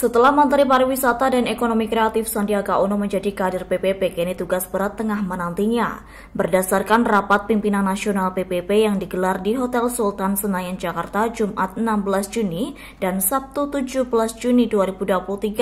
Setelah Menteri Pariwisata dan Ekonomi Kreatif Sandiaga Uno menjadi kader PPP, kini tugas berat tengah menantinya. Berdasarkan rapat pimpinan nasional PPP yang digelar di Hotel Sultan Senayan Jakarta Jumat 16 Juni dan Sabtu 17 Juni 2023,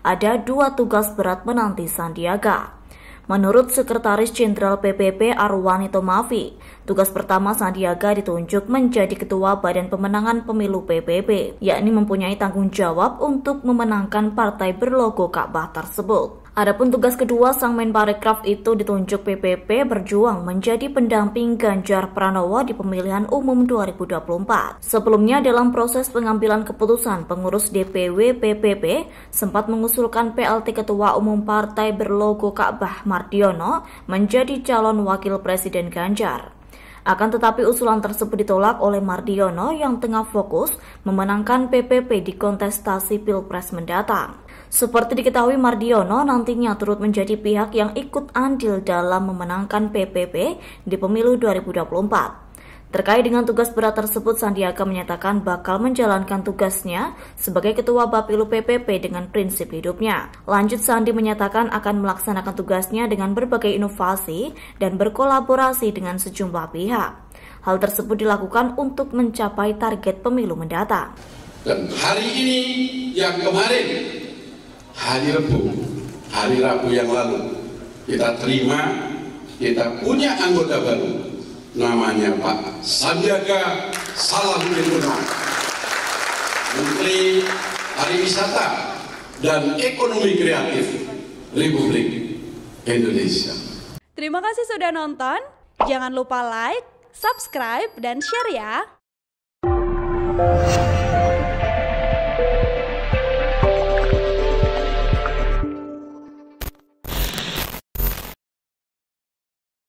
ada dua tugas berat menanti Sandiaga. Menurut Sekretaris Jenderal PPP Arwani Tomafi, tugas pertama Sandiaga ditunjuk menjadi Ketua Badan Pemenangan Pemilu PPP, yakni mempunyai tanggung jawab untuk memenangkan partai berlogo Ka'bah tersebut. Adapun tugas kedua sang Menparekraf itu ditunjuk PPP berjuang menjadi pendamping Ganjar Pranowo di pemilihan umum 2024. Sebelumnya dalam proses pengambilan keputusan pengurus DPW PPP sempat mengusulkan PLT Ketua Umum Partai berlogo Ka'bah Mardiono menjadi calon wakil Presiden Ganjar. Akan tetapi usulan tersebut ditolak oleh Mardiono yang tengah fokus memenangkan PPP di kontestasi Pilpres mendatang. Seperti diketahui Mardiono nantinya turut menjadi pihak yang ikut andil dalam memenangkan PPP di pemilu 2024. Terkait dengan tugas berat tersebut, Sandiaga menyatakan bakal menjalankan tugasnya sebagai Ketua Bapilu PPP dengan prinsip hidupnya. Lanjut, Sandi menyatakan akan melaksanakan tugasnya dengan berbagai inovasi dan berkolaborasi dengan sejumlah pihak. Hal tersebut dilakukan untuk mencapai target pemilu mendatang. Dan hari ini yang kemarin, hari Rabu, hari Rabu yang lalu, kita terima, kita punya anggota baru, namanya Pak Sandiaga Salahuddin Uno Menteri Pariwisata dan Ekonomi Kreatif Republik Indonesia Terima kasih sudah nonton jangan lupa like subscribe dan share ya